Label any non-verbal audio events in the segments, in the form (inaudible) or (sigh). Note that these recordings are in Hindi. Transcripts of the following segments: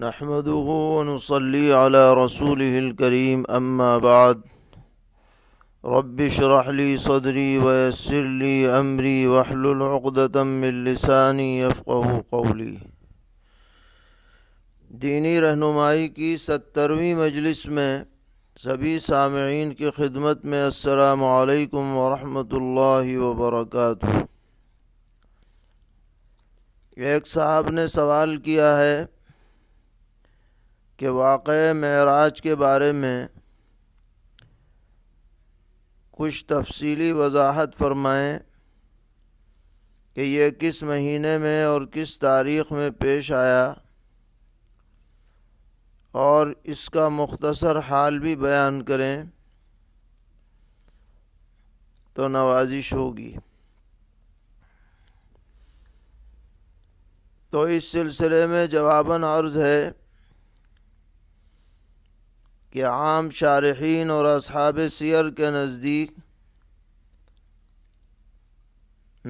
نحمده ونصلي على رسوله الكريم أما بعد رب اشرح لي صدري ويسر لي أمري واحلل عقدة من لساني يفقه قولي دینی رہنمائی کی سترویں مجلس میں सभी सामीन की खिदमत में असलकम वरहि वबरक एक साहब ने सवाल किया है कि वाक़ महराज के बारे में कुछ तफसली वजाहत फरमाएँ कि यह किस महीने में और किस तारीख़ में पेश आया और इसका मुख्तसर हाल भी बयान करें तो नवाजिश होगी तो इस सिलसिले में जवाबन अर्ज़ है कि आम शारहन और अब सियर के नज़दीक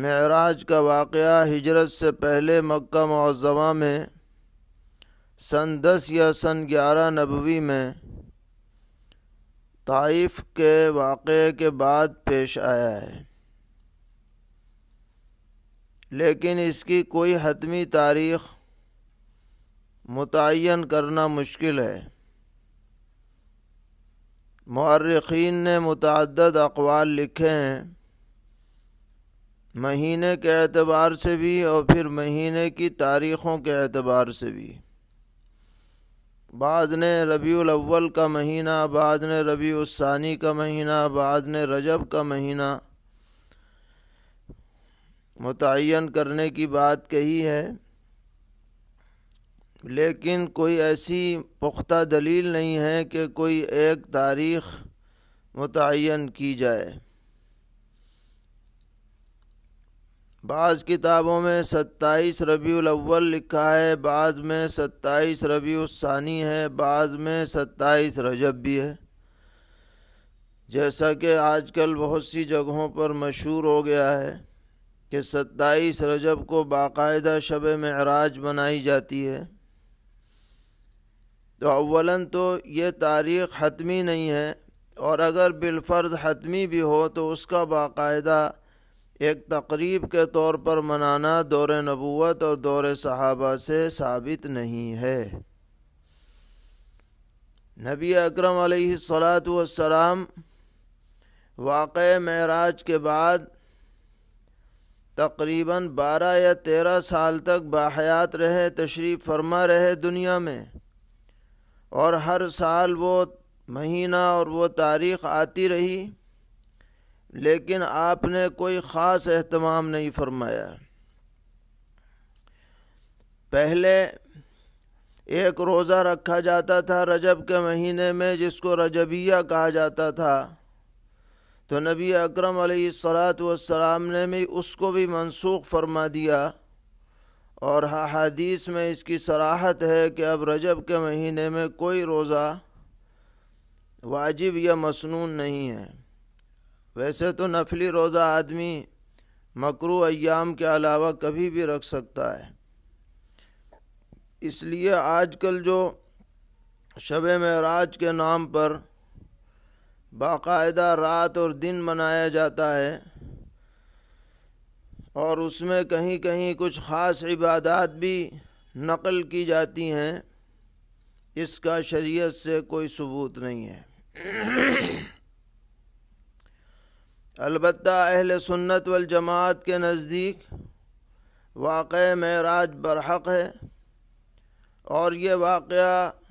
मराज का वाक़ हिजरत से पहले मक्का मुजमा में सन दस या सन ग्यारह नबी में तइफ के वाक़े के बाद पेश आया है लेकिन इसकी कोई हतमी तारीख़ मुतन करना मुश्किल है मर्रखीन ने मतद अकवाल लिखे हैं महीने के अतबार से भी और फिर महीने की तारीख़ों के अतबार से भी बाद ने रबी अव्वल का महीना बाद ने रबी उसानी का महीना बाद ने रजब का महीना मुतन करने की बात कही है लेकिन कोई ऐसी पुख्ता दलील नहीं है कि कोई एक तारीख मुतन की जाए बाज़ किताबों में सत्ताईस रबी अव्वल लिखा है बाद में सत्ताईस रबी उसानी है बाद में सत्ताईस रजब भी है जैसा कि आजकल बहुत सी जगहों पर मशहूर हो गया है कि सत्ताईस रजब को बाकायदा शब मराज बनाई जाती है तो अवला तो ये तारीख़ हतमी नहीं है और अगर बिलफ़र्द हतमी भी हो तो उसका बाकायदा एक तकरीब के तौर पर मनाना दौर नबूत और दौर सहाबा से साबित नहीं है नबी अकरम सलाम वाक़ महराज के बाद तकरीबन बारह या तेरह साल तक बाहयात रहे तशरीफ़ फरमा रहे दुनिया में और हर साल वो महीना और वो तारीख़ आती रही लेकिन आपने कोई ख़ास अहतमाम नहीं फरमाया पहले एक रोज़ा रखा जाता था रजब के महीने में जिसको रजबिया कहा जाता था तो नबी अकरम सलात वसलाम ने भी उसको भी मनसूख फरमा दिया और हदीस में इसकी सराहत है कि अब रजब के महीने में कोई रोज़ा वाजिब या मसनून नहीं है वैसे तो नफली रोज़ा आदमी मकरू अयाम के अलावा कभी भी रख सकता है इसलिए आजकल जो शब महराज के नाम पर बाकायदा रात और दिन मनाया जाता है और उसमें कहीं कहीं कुछ ख़ास इबादत भी नकल की जाती हैं इसका शरीयत से कोई सबूत नहीं है (clears throat) अलबत् अहल सुन्नत वल जमात के नज़दीक वाक़ महराज बरहक़ है और ये वाक़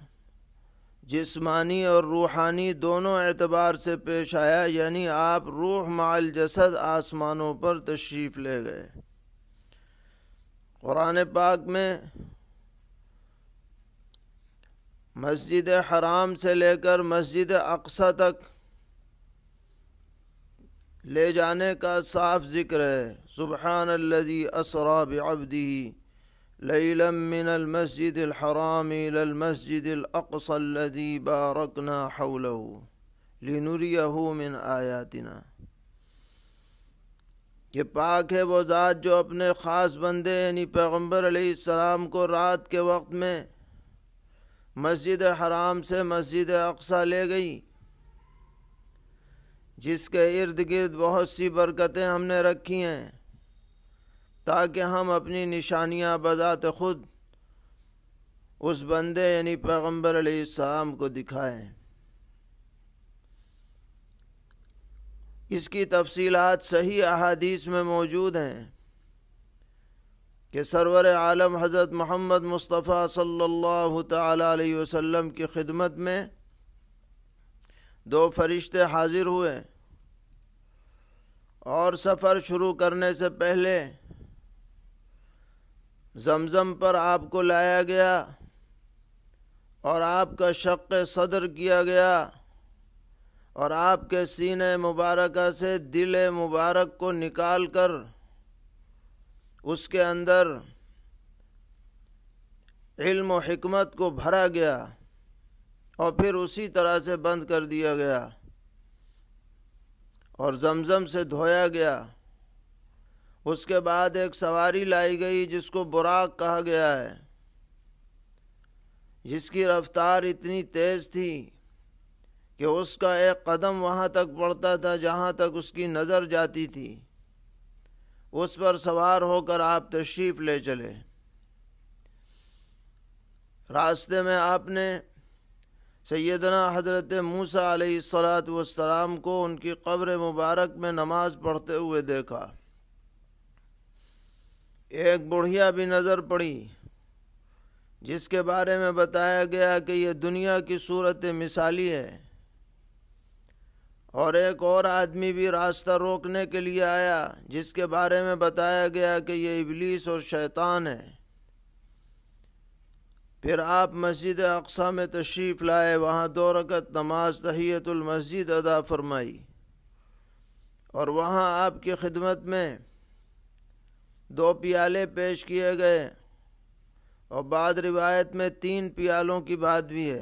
जिसमानी और रूहानी दोनों एतबार से पेश आया यानी आप रूह माल जसद आसमानों पर तशरीफ़ ले गए क़ुरान पाक में मस्जिद हराम से लेकर मस्जिद अक्सा तक ले जाने का साफ ज़िक्र है सुबहानल्लि असरा बबदी ليلا من المسجد الحرام إلى المسجد الأقصى الذي باركنا حوله लिनुरियहू मिन आयातिना ये पाक है वो ज़ात जो अपने ख़ास बंदे यानी पैगम्बर सलाम को रात के वक्त में मस्जिद हराम से मस्जिद अक्सा ले गई जिसके इर्द गिर्द बहुत सी बरकतें हमने रखी हैं ताकि हम अपनी निशानियाँ बजात खुद उस बंदे यानी पैगम्बर आसमाम को दिखाएं इसकी तफसीलात सही अहादीस में मौजूद हैं कि सरवर आलम हज़रत मोहम्मद मुस्तफ़ा सल्लल्लाहु अलैहि वसल्लम की खिदमत में दो फरिश्ते हाजिर हुए और सफ़र शुरू करने से पहले जमज़म पर आपको लाया गया और आपका शक सदर किया गया और आपके सीने मुबारक से दिल मुबारक को निकाल कर उसके अंदर इल्म हमत को भरा गया और फिर उसी तरह से बंद कर दिया गया और जमज़म से धोया गया उसके बाद एक सवारी लाई गई जिसको बुराक कहा गया है जिसकी रफ्तार इतनी तेज़ थी कि उसका एक कदम वहाँ तक पड़ता था जहाँ तक उसकी नज़र जाती थी उस पर सवार होकर आप तशरीफ़ ले चले रास्ते में आपने सैदना हज़रत मूसा सलात वाम को उनकी कब्र मुबारक में नमाज़ पढ़ते हुए देखा एक बुढ़िया भी नज़र पड़ी जिसके बारे में बताया गया कि यह दुनिया की सूरत मिसाली है और एक और आदमी भी रास्ता रोकने के लिए आया जिसके बारे में बताया गया कि यह इबलीस और शैतान है फिर आप मस्जिद अक्सा में तशरीफ़ लाए वहाँ दो रकत नमाज तहियतुल मस्जिद अदा फरमाई और वहाँ आपकी खिदमत में दो प्याले पेश किए गए और बाद रिवायत में तीन प्यालों की बात भी है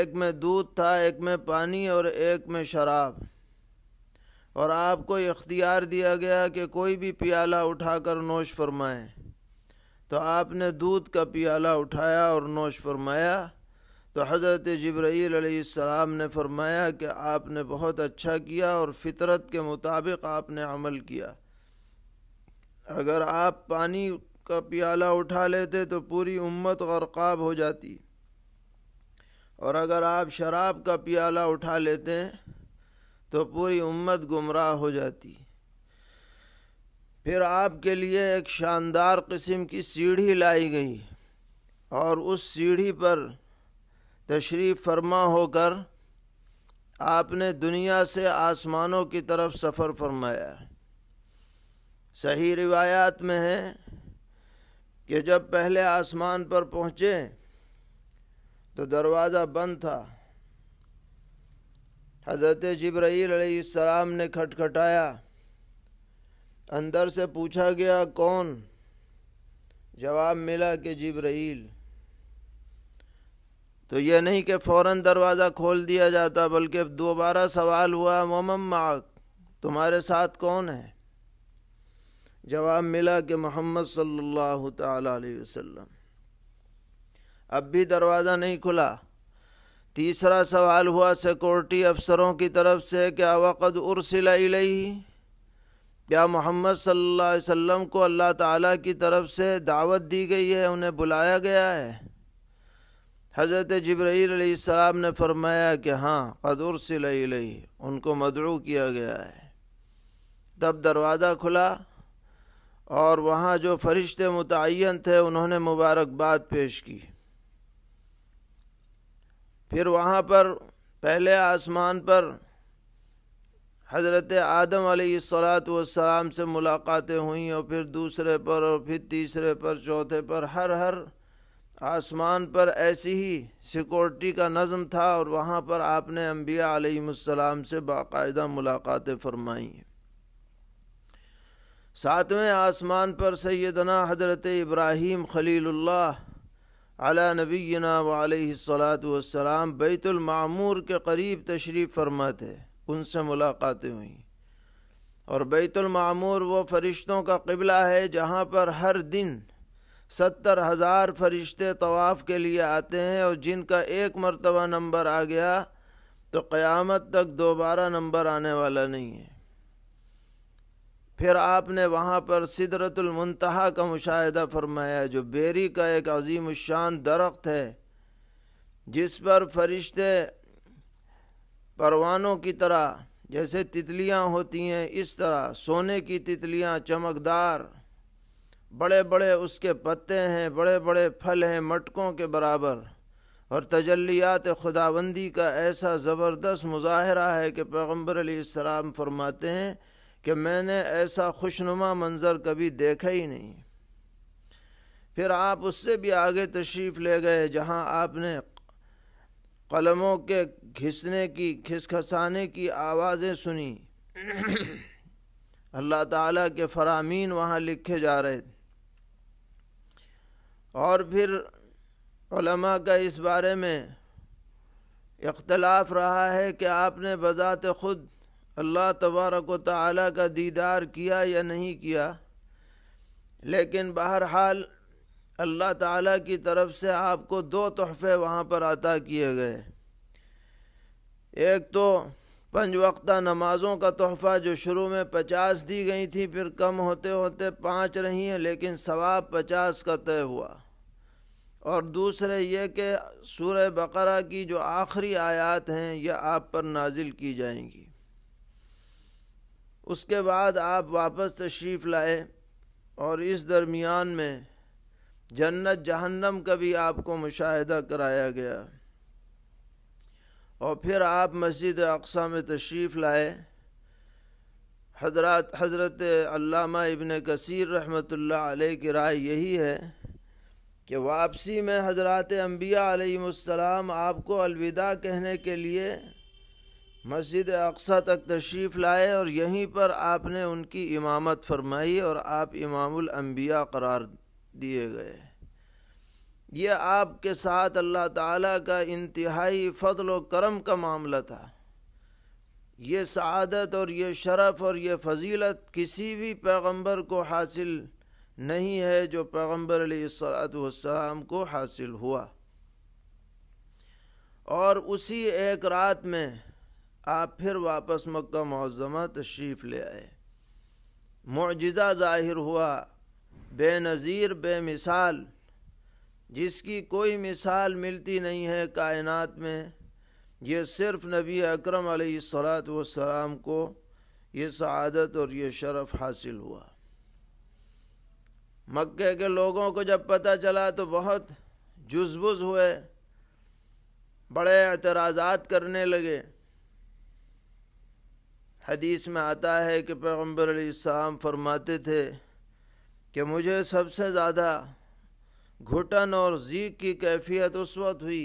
एक में दूध था एक में पानी और एक में शराब और आपको इख्तियार दिया गया कि कोई भी प्याला उठाकर नोश फरमाएं तो आपने दूध का प्याला उठाया और नोश फरमाया तो हज़रत जब्राईसम ने फरमाया कि आपने बहुत अच्छा किया और फितरत के मुताबिक आपने अमल किया अगर आप पानी का प्याला उठा लेते तो पूरी उम्मत गरकाब हो जाती और अगर आप शराब का प्याला उठा लेते तो पूरी उम्मत गुमराह हो जाती फिर आपके लिए एक शानदार किस्म की सीढ़ी लाई गई और उस सीढ़ी पर तशरीफ़ फरमा होकर आपने दुनिया से आसमानों की तरफ सफ़र फरमाया सही रिवायात में है कि जब पहले आसमान पर पहुँचे तो दरवाज़ा बंद था हज़रत जब्राईल ने खटखटाया अंदर से पूछा गया कौन जवाब मिला कि जब्राईल तो यह नहीं कि फ़ौर दरवाज़ा खोल दिया जाता बल्कि दोबारा सवाल हुआ ममम माक तुम्हारे साथ कौन है जवाब मिला कि मोहम्मद सल्लल्लाहु अलैहि वसल्लम अब भी दरवाज़ा नहीं खुला तीसरा सवाल हुआ सिक्योरिटी अफसरों की तरफ से क्या वक़द उर्सिला क्या मोहम्मद सल्लल्लाहु अलैहि वसल्लम को अल्लाह ताला की तरफ से दावत दी गई है उन्हें बुलाया गया है हज़रत जब्राईसम ने फरमाया कि हाँ कदर सिलई उनको मदरू किया गया है तब दरवाज़ा खुला और वहाँ जो फरिश्ते मुतन थे उन्होंने मुबारकबाद पेश की फिर वहाँ पर पहले आसमान पर हज़रत आदम सलात से मुलाकातें हुई और फिर दूसरे पर और फिर तीसरे पर चौथे पर हर हर आसमान पर ऐसी ही सिक्योरिटी का नज़म था और वहाँ पर आपने अम्बिया आलम से बाकायदा मुलाकातें फरमाई सातवें आसमान पर सैदना हज़रत इब्राहीम खलील्ला नबीना वालत वसलाम बैतुलमामूर के करीब तशरीफ़ फरमा थे उनसे मुलाकातें हुई और बैतुलमूर व फ़रिश्तों का कबला है जहाँ पर हर दिन सत्तर हज़ार फरिश्ते तवाफ़ के लिए आते हैं और जिनका एक मरतबा नंबर आ गया तो क़्यामत तक दोबारा नंबर आने वाला नहीं है फिर आपने वहाँ पर सिदरतुलमतहा का मुशाह फरमाया जो बेरी का एक अजीम शान दरख्त है जिस पर फरिश्ते परवानों की तरह जैसे तितलियाँ होती हैं इस तरह सोने की तितलियाँ चमकदार बड़े बड़े उसके पत्ते हैं बड़े बड़े फल हैं मटकों के बराबर और तजलियात खुदाबंदी का ऐसा ज़बरदस्त मुजाहरा है कि पैगम्बर सलाम फरमाते हैं कि मैंने ऐसा खुशनुमा मंज़र कभी देखा ही नहीं फिर आप उससे भी आगे तशरीफ़ ले गए जहां आपने कलमों के घिसने की खिसखसाने की आवाज़ें सुनी (clears throat) अल्लाह ताला के फरामीन वहाँ लिखे जा रहे थे और फिर का इस बारे में इख्तलाफ रहा है कि आपने बज़ात ख़ुद अल्लाह तबारक व ताली का दीदार किया या नहीं किया लेकिन बहरहाल अल्लाह ताला की तरफ से आपको दो तोहफ़े वहाँ पर अता किए गए एक तो पंज वक्ता नमाज़ों का तोहफ़ा जो शुरू में पचास दी गई थी फिर कम होते होते पाँच रही हैं लेकिन सवाब पचास का तय हुआ और दूसरे ये कि सूर्य बकरा की जो आखिरी आयात हैं यह आप पर नाजिल की जाएंगी उसके बाद आप वापस तशरीफ़ लाए और इस दरमियान में जन्नत जहन्नम का भी आपको मुशाहिदा कराया गया और फिर आप मस्जिद अकसा में तशरीफ़ लाए हजरत हजरत अल्लामा इबन कसीर रहमतुल्लाह अलैह की राय यही है कि वापसी में हजरत अम्बिया आपको अलविदा कहने के लिए मस्जिद अक्सा तक तशरीफ़ लाए और यहीं पर आपने उनकी इमामत फरमाई और आप इमामुल अंबिया करार दिए गए ये आपके साथ अल्लाह ताला का इंतहाई फ़ल व करम का मामला था ये सआदत और ये शरफ़ और ये फजीलत किसी भी पैगंबर को हासिल नहीं है जो पैगम्बर सलाम को हासिल हुआ और उसी एक रात में आप फिर वापस मक्का मौजमा तशरीफ़ ले आए मुजज़ा ज़ाहिर हुआ बेनज़ीर बेमिसाल जिसकी कोई मिसाल मिलती नहीं है कायनात में ये सिर्फ नबी अक्रम सलात को ये शहादत और ये शरफ़ हासिल हुआ मक्के के लोगों को जब पता चला तो बहुत जुजबुज हुए बड़े एतराज़ात करने लगे हदीस में आता है कि पैगम्बर अलैहिस्सलाम फरमाते थे कि मुझे सबसे ज़्यादा घुटन और जीक की कैफियत उस वक्त हुई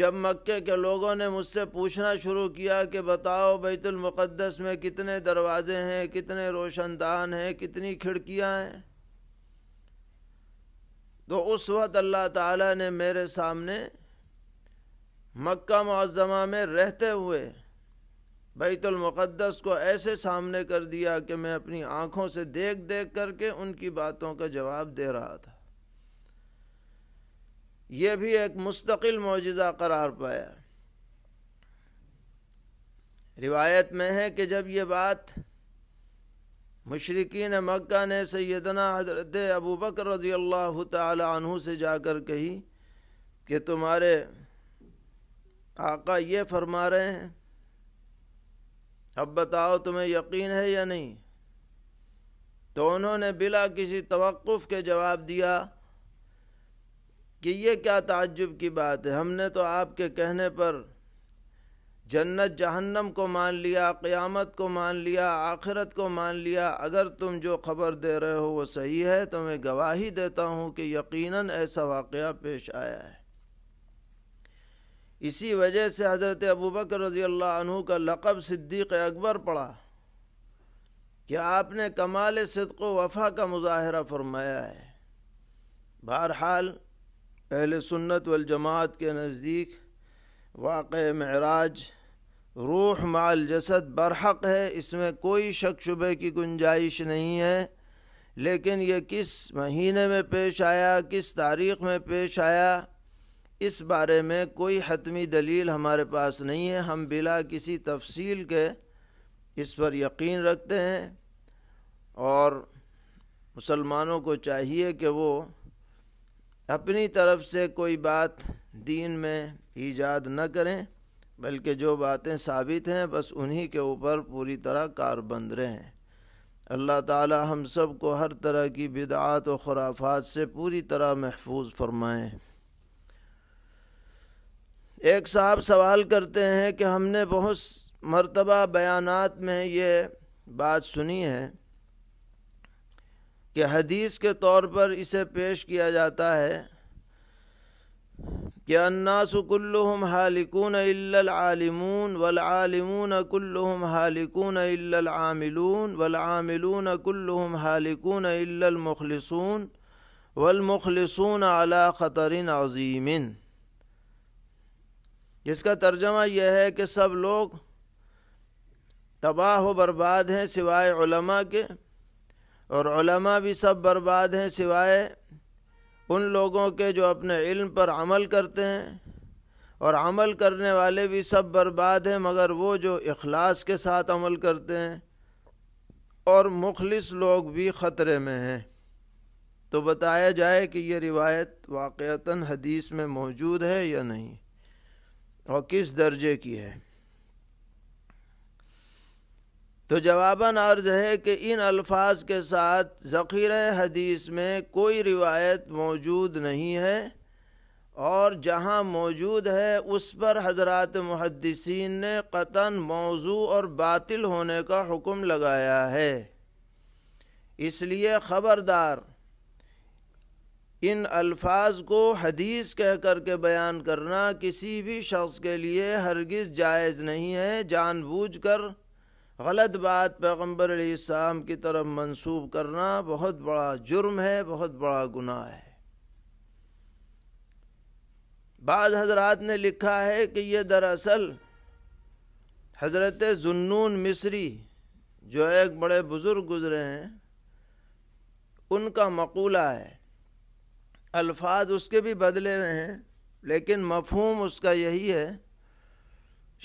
जब मक्के के लोगों ने मुझसे पूछना शुरू किया कि बताओ बैतुलमक़दस में कितने दरवाज़े हैं कितने रोशनदान हैं कितनी खिड़कियां हैं तो उस वक्त अल्लाह ताला ने मेरे सामने मक्का मुआज़मा में रहते हुए बैतुलमक़दस को ऐसे सामने कर दिया कि मैं अपनी आँखों से देख देख करके उनकी बातों का जवाब दे रहा था यह भी एक मुस्तकिल मुजज़ा करार पाया रिवायत में है कि जब ये बात मशरकिन मक्का ने सैदना हजरत अबू बकर रज़ी अल्लाह तहु से जाकर कही कि तुम्हारे आका ये फरमा रहे हैं अब बताओ तुम्हें यकीन है या नहीं तो उन्होंने बिला किसी तवक़ुफ़ के जवाब दिया कि ये क्या ताज्जुब की बात है हमने तो आपके कहने पर जन्नत जहन्नम को मान लिया क़यामत को मान लिया आखिरत को मान लिया अगर तुम जो खबर दे रहे हो वो सही है तो मैं गवाही देता हूँ कि यकीनन ऐसा वाक़ पेश आया है इसी वजह से हज़रत अबू बकर रज़ी अल्लाह का लक़ब सिद्दीक़ अकबर पड़ा कि आपने कमाल सदक वफ़ा का मुजाहरा फरमाया है बहरहाल अहल सुन्नत वलजमात के नज़दीक वाक़ महराज रूह माल जसद बरहक है इसमें कोई शक शुबे की गुंजाइश नहीं है लेकिन ये किस महीने में पेश आया किस तारीख़ में पेश आया इस बारे में कोई हतमी दलील हमारे पास नहीं है हम बिला किसी तफसील के इस पर यकीन रखते हैं और मुसलमानों को चाहिए कि वो अपनी तरफ से कोई बात दीन में ईजाद न करें बल्कि जो बातें साबित हैं बस उन्हीं के ऊपर पूरी तरह कारबंद रहें अल्लाह ताला हम सब को हर तरह की बिदात व खुराफात से पूरी तरह महफूज फरमाएँ एक साहब सवाल करते हैं कि हमने बहुत मर्तबा बयानात में ये बात सुनी है कि हदीस के तौर पर इसे पेश किया जाता है कि अन्नासकुल्लुम हालिकून आलिमून वलामून कुल्लुम हालिकून आमिलून वलामिलून कुल्लुम हालिकून मुखलसून वलमखलसून अला ख़तरिन अजीमिन जिसका तर्जमा यह है कि सब लोग तबाह व बर्बाद हैं सिवाय उलमा के और उलमा भी सब बर्बाद हैं सिवाय उन लोगों के जो अपने इल्म पर अमल करते हैं और अमल करने वाले भी सब बर्बाद हैं मगर वो जो इखलास के साथ अमल करते हैं और मुखलिस लोग भी ख़तरे में हैं तो बताया जाए कि ये रिवायत वाक़ता हदीस में मौजूद है या नहीं और किस दर्जे की है तो जवाबन अर्ज है कि इन अल्फाज के साथ ज़ख़ीर हदीस में कोई रिवायत मौजूद नहीं है और जहाँ मौजूद है उस पर हजरत मुहदसिन ने कतन मौजू और बातिल होने का हुक्म लगाया है इसलिए ख़बरदार इन अल्फाज को हदीस कह कर के बयान करना किसी भी शख्स के लिए हरगिज़ जायज़ नहीं है जानबूझ कर गलत बात पैगम्बर आसमाम की तरफ मंसूब करना बहुत बड़ा जुर्म है बहुत बड़ा गुनाह है बाद हजरात ने लिखा है कि ये दरअसल हज़रत जुन्नून मिस्री जो एक बड़े बुज़ुर्ग गुज़रे हैं उनका मकूला है अल्फाज उसके भी बदले हुए हैं लेकिन मफहम उसका यही है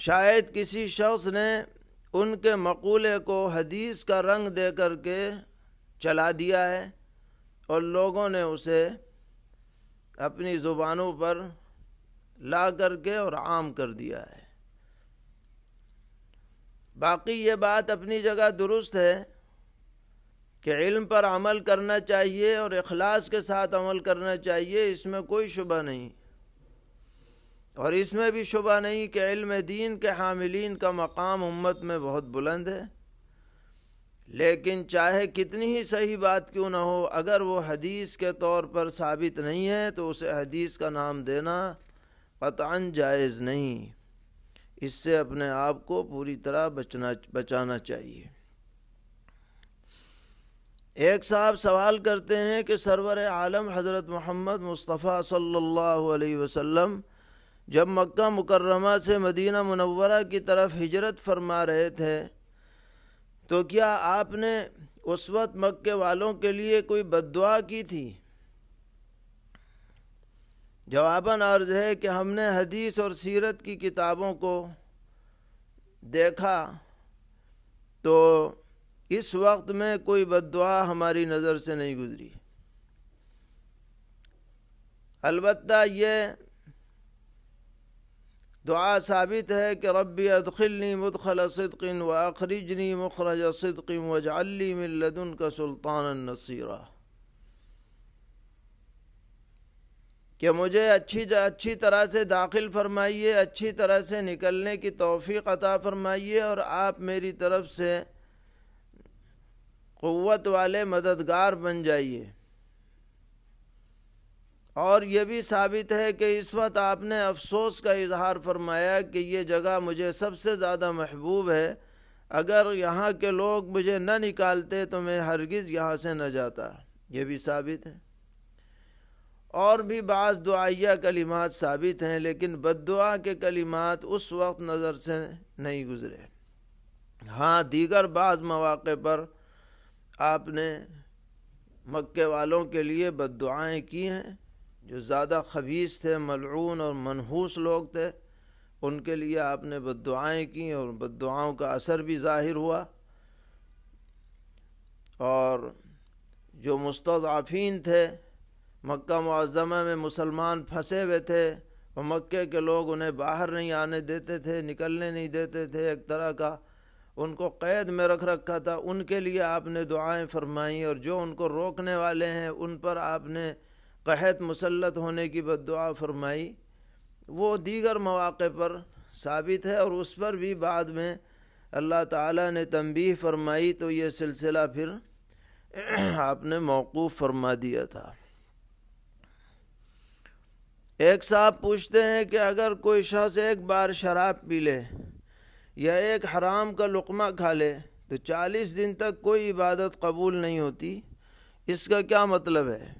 शायद किसी शख्स ने उनके मकूले को हदीस का रंग दे कर के चला दिया है और लोगों ने उसे अपनी ज़ुबानों पर ला करके और आम कर दिया है बाकी ये बात अपनी जगह दुरुस्त है कि इल्म पर अमल करना चाहिए और अखलास के साथ अमल करना चाहिए इसमें कोई शुबा नहीं और इसमें भी शुबा नहीं कि इल्म दीन के हामिलीन का मकाम उम्मत में बहुत बुलंद है लेकिन चाहे कितनी ही सही बात क्यों ना हो अगर वो हदीस के तौर पर साबित नहीं है तो उसे हदीस का नाम देना कतान जायज़ नहीं इससे अपने आप को पूरी तरह बचना बचाना चाहिए एक साहब सवाल करते हैं कि सरवर आलम हज़रत मोहम्मद मुस्तफ़ा सल्लल्लाहु अलैहि वसल्लम जब मक्का मुकर्रमा से मदीना मुनव्वरा की तरफ हिजरत फरमा रहे थे तो क्या आपने उस वक्त मक्के वालों के लिए कोई बददुआ की थी जवाबन अर्ज़ है कि हमने हदीस और सीरत की किताबों को देखा तो इस वक्त में कोई बदवा हमारी नज़र से नहीं गुजरी अलबत् ये दुआ साबित है कि रबी अदखिलनी मुदखल सदकिन व अखरीजनी मुखरज सदकिन व जाली मिलदन का सुल्तान नसीरा कि मुझे अच्छी अच्छी तरह से दाखिल फरमाइए अच्छी तरह से निकलने की तोफ़ी अता फरमाइए और आप मेरी तरफ़ से क़वत वाले मददगार बन जाइए और यह भी साबित है कि इस वक्त आपने अफसोस का इजहार फरमाया कि ये जगह मुझे सबसे ज़्यादा महबूब है अगर यहाँ के लोग मुझे न निकालते तो मैं हरगिज़ यहाँ से न जाता ये भी साबित है और भी बाज़ दुआया कलिमात साबित हैं लेकिन बदुआ के कलिमात उस वक्त नज़र से नहीं गुज़रे हाँ दीगर बाज़ मौाक़े पर आपने मक्के वालों के लिए बद की हैं जो ज़्यादा खबीस थे मलून और मनहूस लोग थे उनके लिए आपने बद की और बद का असर भी ज़ाहिर हुआ और जो मुस्ताफ़ीन थे मक्का मुआज़मा में मुसलमान फंसे हुए थे और मक्के के लोग उन्हें बाहर नहीं आने देते थे निकलने नहीं देते थे एक तरह का उनको क़ैद में रख रखा था उनके लिए आपने दुआएं फरमाईं और जो उनको रोकने वाले हैं उन पर आपने कहत मुसलत होने की बद फरमाई वो दीगर मौाक़े पर साबित है और उस पर भी बाद में अल्लाह ताला ने तंबीह फरमाई तो ये सिलसिला फिर (clears throat) आपने मौकूफ़ फरमा दिया था एक साहब पूछते हैं कि अगर कोई शख्स एक बार शराब पी ले या एक हराम का लुकमा खा ले तो चालीस दिन तक कोई इबादत कबूल नहीं होती इसका क्या मतलब है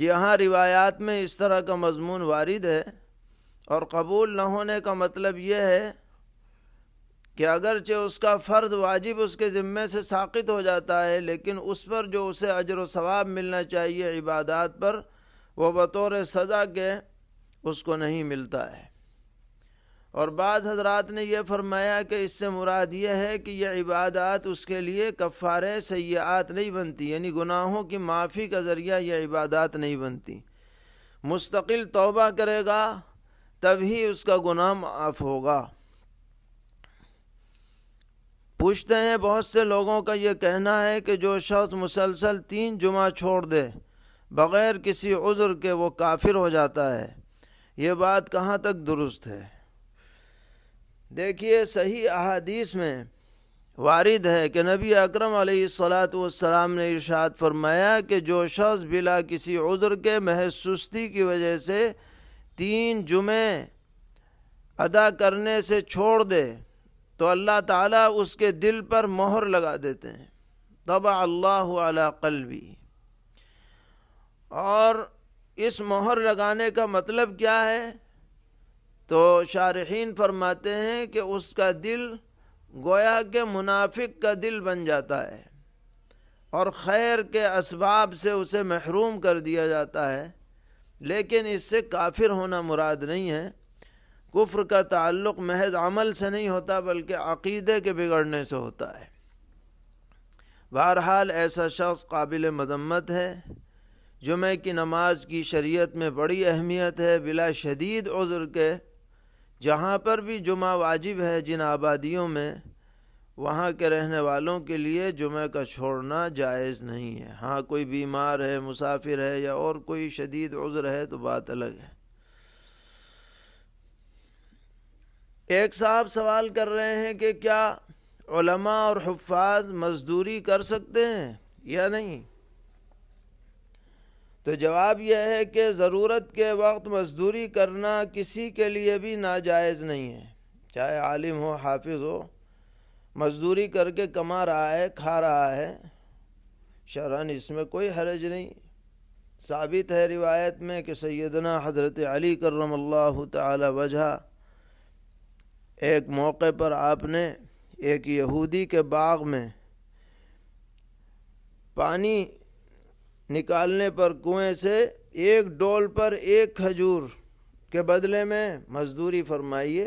यहाँ रिवायात में इस तरह का मजमून वारिद है और कबूल न होने का मतलब यह है कि अगरचे उसका फ़र्द वाजिब उसके ज़िम्मे से साकित हो जाता है लेकिन उस पर जो उसे अजर सवाब मिलना चाहिए इबादात पर वह बतौर सज़ा के उसको नहीं मिलता है और बाद हजरात ने यह फरमाया कि इससे मुराद यह है कि यह इबादत उसके लिए कफ़ार सयात नहीं बनती यानी गुनाहों की माफ़ी का ज़रिया यह इबादत नहीं बनती मुस्तकिल तोबा करेगा तभी उसका गुनाह माफ़ होगा पूछते हैं बहुत से लोगों का ये कहना है कि जो शख्स मुसलसल तीन जुमा छोड़ दे बग़ैर किसी उज़्र के वो काफिर हो जाता है ये बात कहाँ तक दुरुस्त है देखिए सही अहादीस में वारिद है कि नबी अकरम सलाम ने इरशाद फरमाया कि जो शख्स बिला किसी उज़र के महज सुस्ती की वजह से तीन जुमे अदा करने से छोड़ दे तो अल्लाह ताला उसके दिल पर मोहर लगा देते हैं तब अल्लाह अला कलबी और इस मोहर लगाने का मतलब क्या है तो शारहन फरमाते हैं कि उसका दिल गोया के मुनाफिक का दिल बन जाता है और खैर के इसबाब से उसे महरूम कर दिया जाता है लेकिन इससे काफिर होना मुराद नहीं है कुफ्र का ताल्लुक महज अमल से नहीं होता बल्कि अकीदे के बिगड़ने से होता है बहरहाल ऐसा शख्स काबिल मजम्मत है जुमे की नमाज की शरीयत में बड़ी अहमियत है बिला शदीद उज़र के जहाँ पर भी जुमा वाजिब है जिन आबादियों में वहाँ के रहने वालों के लिए जुमे का छोड़ना जायज़ नहीं है हाँ कोई बीमार है मुसाफिर है या और कोई शदीद उज़र है तो बात अलग है एक साहब सवाल कर रहे हैं कि क्या और हफाज मज़दूरी कर सकते हैं या नहीं तो जवाब यह है कि ज़रूरत के वक्त मजदूरी करना किसी के लिए भी नाजायज़ नहीं है चाहे आलिम हो हाफिज हो मजदूरी करके कमा रहा है खा रहा है शरण इसमें कोई हरज नहीं साबित है रिवायत में कि सैदना हज़रत अली करम अल्लाह एक मौके पर आपने एक यहूदी के बाग में पानी निकालने पर कुएं से एक डोल पर एक खजूर के बदले में मजदूरी फरमाइए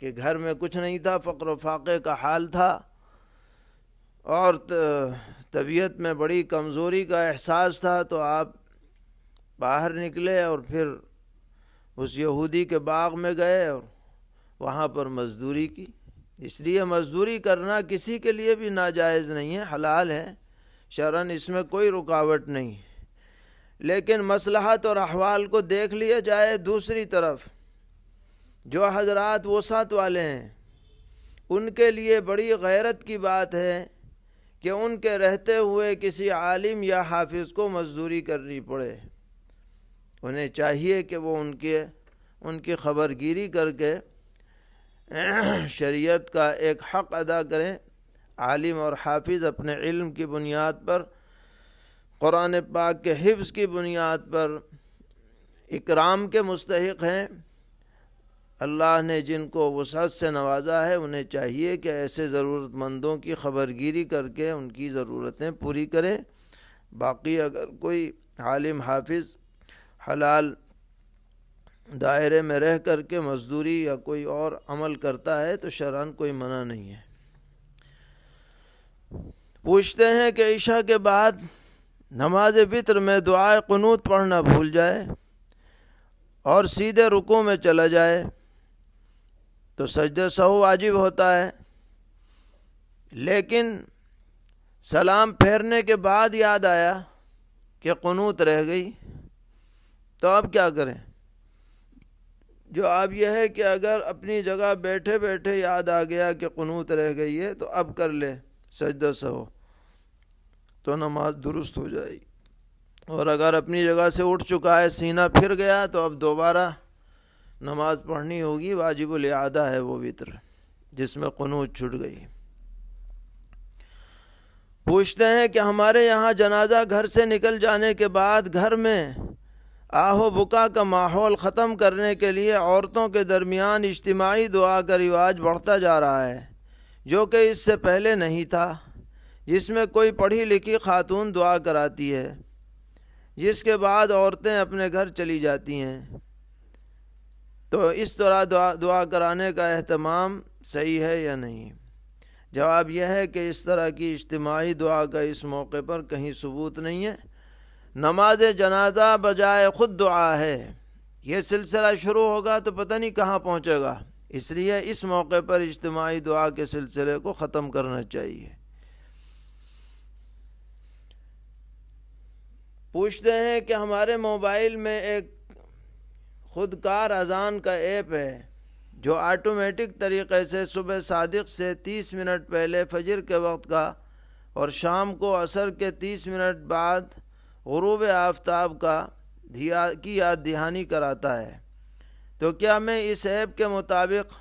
कि घर में कुछ नहीं था फ़क्र फाक़े का हाल था और तबीयत में बड़ी कमज़ोरी का एहसास था तो आप बाहर निकले और फिर उस यहूदी के बाग में गए और वहाँ पर मजदूरी की इसलिए मजदूरी करना किसी के लिए भी नाजायज़ नहीं है हलाल है शरण इसमें कोई रुकावट नहीं लेकिन मसलहत और अहवाल को देख लिया जाए दूसरी तरफ जो हजरात वसात वाले हैं उनके लिए बड़ी गैरत की बात है कि उनके रहते हुए किसी आलिम या हाफिज़ को मजदूरी करनी पड़े उन्हें चाहिए कि वो उनके उनकी खबरगिरी करके शरीयत का एक हक़ अदा करें आलिम और हाफिज़ अपने इल्म की बुनियाद पर क़ुरान पाक के हिफ्ज़ की बुनियाद पर इकराम के मुस्तक हैं अल्लाह ने जिनको वसअत से नवाजा है उन्हें चाहिए कि ऐसे ज़रूरतमंदों की खबरगिरी करके उनकी ज़रूरतें पूरी करें बाकी अगर कोई आलिम हाफिज़ हलाल दायरे में रह कर के मज़दूरी या कोई और अमल करता है तो शरान कोई मना नहीं है पूछते हैं कि ईशा के बाद नमाज फितर में दुआ क़नूत पढ़ना भूल जाए और सीधे रुकों में चला जाए तो सजद सहु वाजिब होता है लेकिन सलाम फेरने के बाद याद आया कि क़नूत रह गई तो अब क्या करें जो अब यह है कि अगर अपनी जगह बैठे बैठे याद आ गया कि क़नूत रह गई है तो अब कर ले सजद सहो तो नमाज दुरुस्त हो जाएगी और अगर अपनी जगह से उठ चुका है सीना फिर गया तो अब दोबारा नमाज पढ़नी होगी वाजिब आदा है वो वितर जिसमें कनूज छुट गई पूछते हैं कि हमारे यहाँ जनाजा घर से निकल जाने के बाद घर में आहो बुका का माहौल ख़त्म करने के लिए औरतों के दरमियान इज्तमाही दुआ का रिवाज बढ़ता जा रहा है जो कि इससे पहले नहीं था जिसमें कोई पढ़ी लिखी खातून दुआ कराती है जिसके बाद औरतें अपने घर चली जाती हैं तो इस तरह दुआ दुआ कराने का अहतमाम सही है या नहीं जवाब यह है कि इस तरह की इज्तमाही दुआ का इस मौके पर कहीं सबूत नहीं है नमाज जनाजा बजाय ख़ुद दुआ है यह सिलसिला शुरू होगा तो पता नहीं कहाँ पहुँचेगा इसलिए इस मौके पर इज्तमाही दुआ के सिलसिले को ख़त्म करना चाहिए पूछते हैं कि हमारे मोबाइल में एक खुदकार अजान का ऐप है जो आटोमेटिक तरीके से सुबह सादिक से 30 मिनट पहले फजर के वक्त का और शाम को असर के 30 मिनट बाद गरूब आफ्ताब का दिया की याद दहानी कराता है तो क्या मैं इस ऐप के मुताबिक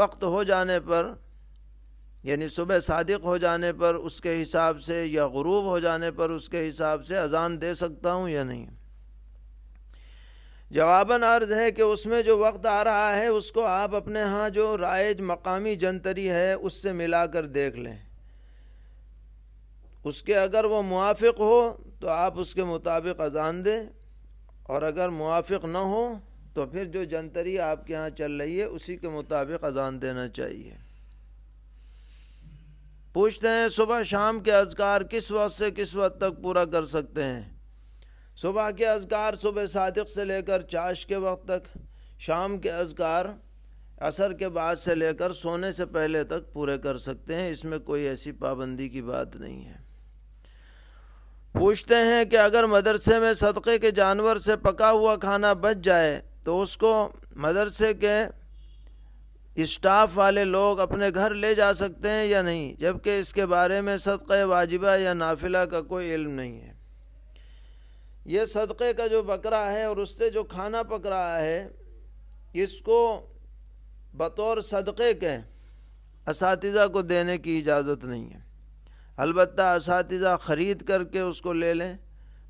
वक्त हो जाने पर यानी सुबह सादिक हो जाने पर उसके हिसाब से या गरूब हो जाने पर उसके हिसाब से अज़ान दे सकता हूँ या नहीं जवाबन अर्ज़ है कि उसमें जो वक्त आ रहा है उसको आप अपने यहाँ जो राइज मकामी जंतरी है उससे मिला कर देख लें उसके अगर वो मुआफ़ हो तो आप उसके मुताबिक अजान दें और अगर मुआफ़ ना हो तो फिर जो जंतरी आपके यहाँ चल रही है उसी के मुताबिक अजान देना चाहिए पूछते हैं सुबह शाम के अजगार किस वक्त से किस वक्त तक पूरा कर सकते हैं सुबह के अजगार सुबह सादक से लेकर चाश के वक्त तक शाम के अजगार असर के बाद से लेकर सोने से पहले तक पूरे कर सकते हैं इसमें कोई ऐसी पाबंदी की बात नहीं है पूछते हैं कि अगर मदरसे में सदक़े के जानवर से पका हुआ खाना बच जाए तो उसको मदरसे के स्टाफ वाले लोग अपने घर ले जा सकते हैं या नहीं जबकि इसके बारे में सदक़े वाजिबा या नाफिला का कोई इल्म नहीं है यह सदक़े का जो बकरा है और उससे जो खाना पक रहा है इसको बतौर सदक़े के इस को देने की इजाज़त नहीं है अलबत् इस ख़रीद करके उसको ले लें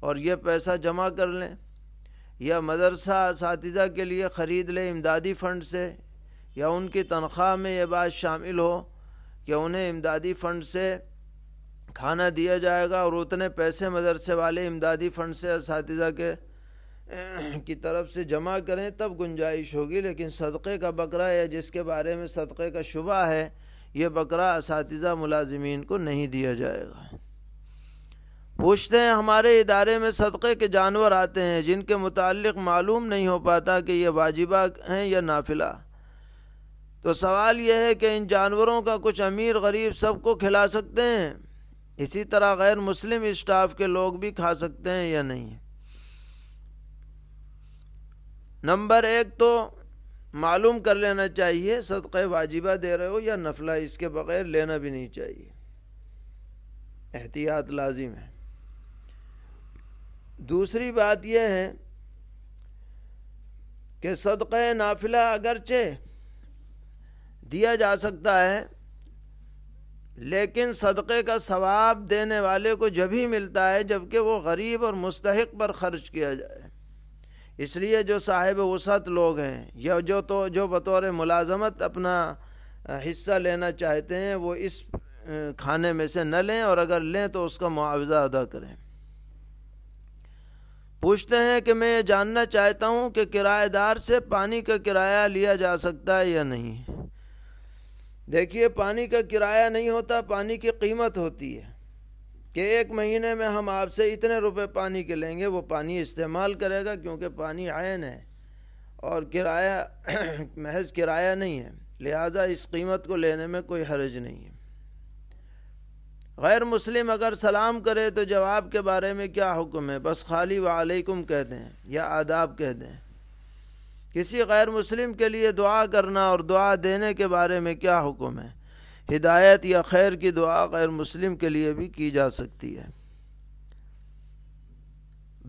और यह पैसा जमा कर लें या मदरसा इस के लिए ख़रीद लें इमदादी फ़ंड से या उनकी तनख्वाह में ये बात शामिल हो कि उन्हें इमदादी फ़ंड से खाना दिया जाएगा और उतने पैसे मदरसे वाले इमदादी फ़ंड से इस के (clears throat) की तरफ से जमा करें तब गुंजाइश होगी लेकिन सदक़े का बकरा या जिसके बारे में सदक़े का शुबा है ये बकरा इस मुलाजमीन को नहीं दिया जाएगा पूछते हैं हमारे इदारे में सदक़े के जानवर आते हैं जिनके मुतल मालूम नहीं हो पाता कि यह वाजिबा हैं या नाफिला तो सवाल यह है कि इन जानवरों का कुछ अमीर गरीब सबको खिला सकते हैं इसी तरह गैर मुस्लिम स्टाफ के लोग भी खा सकते हैं या नहीं नंबर एक तो मालूम कर लेना चाहिए सदक़ वाजिबा दे रहे हो या नफला इसके बग़ैर लेना भी नहीं चाहिए एहतियात लाजिम है दूसरी बात यह है कि सदक़े नाफिला अगरचे दिया जा सकता है लेकिन सदक़े का सवाब देने वाले को जब ही मिलता है जबकि वो गरीब और मुस्तक पर ख़र्च किया जाए इसलिए जो साहिब वसत लोग हैं या जो तो जो बतौर मुलाजमत अपना हिस्सा लेना चाहते हैं वो इस खाने में से न लें और अगर लें तो उसका मुआवजा अदा करें पूछते हैं कि मैं ये जानना चाहता हूँ कि किराएदार से पानी का किराया लिया जा सकता है या नहीं देखिए पानी का किराया नहीं होता पानी की कीमत होती है कि एक महीने में हम आपसे इतने रुपए पानी के लेंगे वो पानी इस्तेमाल करेगा क्योंकि पानी आयन है और किराया (clears throat) महज किराया नहीं है लिहाजा इस कीमत को लेने में कोई हर्ज नहीं है गैर मुस्लिम अगर सलाम करे तो जवाब के बारे में क्या हुक्म है बस खाली वालेकुम कह दें या आदाब कह दें किसी गैर मुस्लिम के लिए दुआ करना और दुआ देने के बारे में क्या हुक्म है हिदायत या खैर की दुआ गैर मुस्लिम के लिए भी की जा सकती है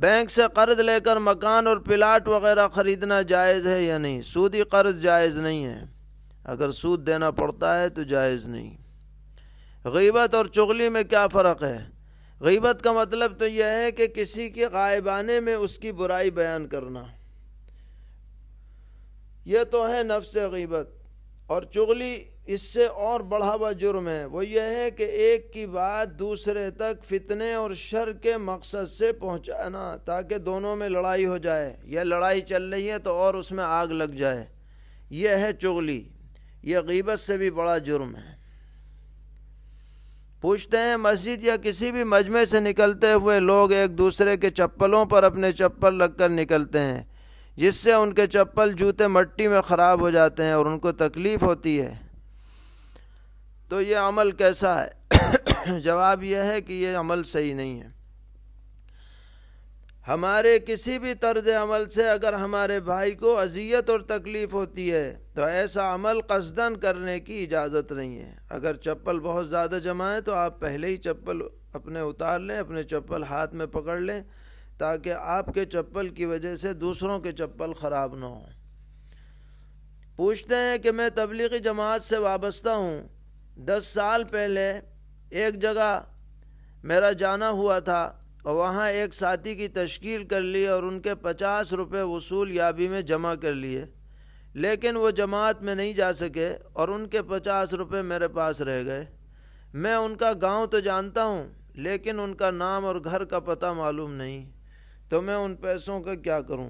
बैंक से कर्ज लेकर मकान और प्लाट वगैरह ख़रीदना जायज़ है या नहीं सूदी कर्ज जायज़ नहीं है अगर सूद देना पड़ता है तो जायज़ नहीं गीबत और चुगली में क्या फ़र्क है गीबत का मतलब तो यह है कि किसी के गायबाने में उसकी बुराई बयान करना ये तो है नफ्स गीबत और चुगली इससे और बढ़ावा जुर्म है वो यह है कि एक की बात दूसरे तक फितने और शर के मकसद से पहुंचाना ताकि दोनों में लड़ाई हो जाए या लड़ाई चल रही है तो और उसमें आग लग जाए यह है चुगली यह गीबत से भी बड़ा जुर्म है पूछते हैं मस्जिद या किसी भी मजमे से निकलते हुए लोग एक दूसरे के चप्पलों पर अपने चप्पल लग कर निकलते हैं जिससे उनके चप्पल जूते मट्टी में ख़राब हो जाते हैं और उनको तकलीफ़ होती है तो ये अमल कैसा है (coughs) जवाब यह है कि ये अमल सही नहीं है हमारे किसी भी तर्ज अमल से अगर हमारे भाई को अजियत और तकलीफ़ होती है तो ऐसा अमल कसदन करने की इजाज़त नहीं है अगर चप्पल बहुत ज़्यादा जमा है तो आप पहले ही चप्पल अपने उतार लें अपने चप्पल हाथ में पकड़ लें ताकि आपके चप्पल की वजह से दूसरों के चप्पल ख़राब ना हों पूछते हैं कि मैं तबलीगी जमात से वाबस्ता हूँ दस साल पहले एक जगह मेरा जाना हुआ था और वहाँ एक साथी की तश्कील कर ली और उनके पचास रुपये वसूल याबी में जमा कर लिए लेकिन वो जमात में नहीं जा सके और उनके पचास रुपये मेरे पास रह गए मैं उनका गांव तो जानता हूँ लेकिन उनका नाम और घर का पता मालूम नहीं तो मैं उन पैसों का क्या करूं?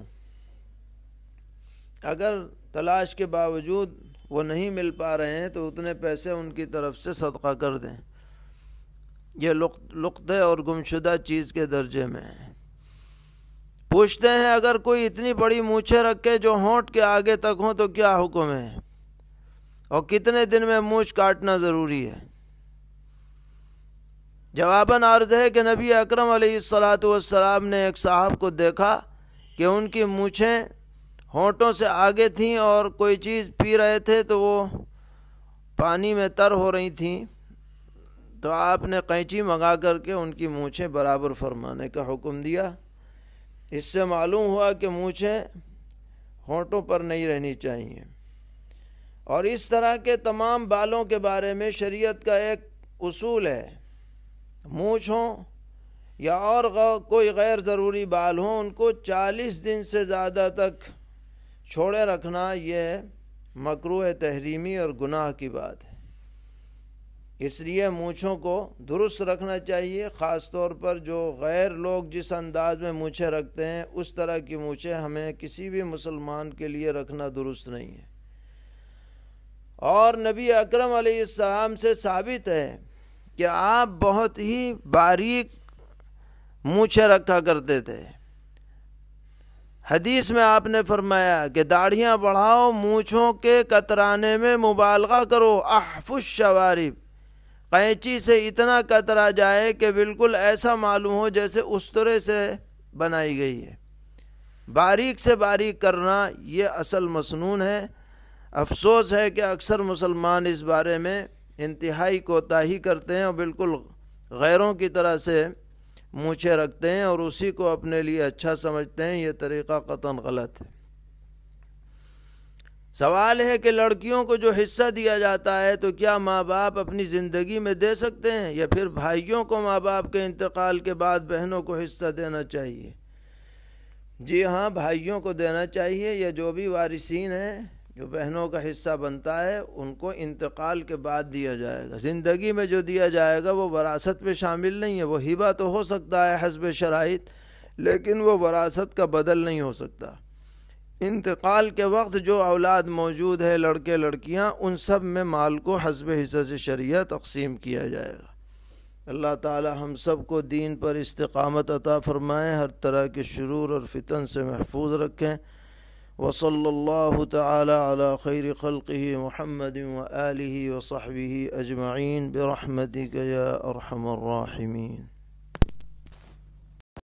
अगर तलाश के बावजूद वो नहीं मिल पा रहे हैं तो उतने पैसे उनकी तरफ से सदका कर दें यह लुक्त और गुमशुदा चीज़ के दर्जे में है पूछते हैं अगर कोई इतनी बड़ी मूछें रखे जो होंठ के आगे तक हों तो क्या हुक्म है और कितने दिन में मूछ काटना ज़रूरी है जवाबन अर्ज है कि नबी अकरम सलाम ने एक साहब को देखा कि उनकी मूछें होंठों से आगे थीं और कोई चीज़ पी रहे थे तो वो पानी में तर हो रही थीं तो आपने कैंची मंगा करके उनकी मूछें बराबर फरमाने का हुक्म दिया इससे मालूम हुआ कि मूछें होंठों पर नहीं रहनी चाहिए और इस तरह के तमाम बालों के बारे में शरीयत का एक उसूल है मूछ हों या और कोई गैर ज़रूरी बाल हों उनको चालीस दिन से ज़्यादा तक छोड़े रखना यह मकरू तहरीमी और गुनाह की बात है इसलिए मूछों को दुरुस्त रखना चाहिए ख़ास तौर पर जो गैर लोग जिस अंदाज में मूछें रखते हैं उस तरह की मूछें हमें किसी भी मुसलमान के लिए रखना दुरुस्त नहीं है और नबी अकरम से साबित है कि आप बहुत ही बारीक मूछे रखा करते थे हदीस में आपने फरमाया कि दाढ़ियाँ बढ़ाओ मूछों के कतराने में मुबालगा करो अहफुश शवारी कैंची से इतना कतरा जाए कि बिल्कुल ऐसा मालूम हो जैसे उस्तरे से बनाई गई है बारीक से बारीक करना ये असल मसनून है अफसोस है कि अक्सर मुसलमान इस बारे में इंतहाई कोताही करते हैं और बिल्कुल गैरों की तरह से मूछे रखते हैं और उसी को अपने लिए अच्छा समझते हैं ये तरीक़ा कतन गलत है सवाल है कि लड़कियों को जो हिस्सा दिया जाता है तो क्या माँ बाप अपनी ज़िंदगी में दे सकते हैं या फिर भाइयों को माँ बाप के इंतकाल के बाद बहनों को हिस्सा देना चाहिए जी हाँ भाइयों को देना चाहिए या जो भी वारिसीन हैं जो बहनों का हिस्सा बनता है उनको इंतकाल के बाद दिया जाएगा ज़िंदगी में जो दिया जाएगा वो वरासत में शामिल नहीं है वो हिबा तो हो सकता है हसब शराइ लेकिन वो वरासत का बदल नहीं हो सकता इंतकाल के वक्त जो औलाद मौजूद है लड़के लड़कियां उन सब में माल को हसब हिस्स शरिया तकसीम किया जाएगा अल्लाह ताला हम सब को दीन पर इस्तकामत अता फ़रमाएँ हर तरह के शुरू और फितन से महफूज रखें وصلى الله تعالى على خير خلقه محمد وآله وصحبه أجمعين برحمتك يا أرحم الراحمين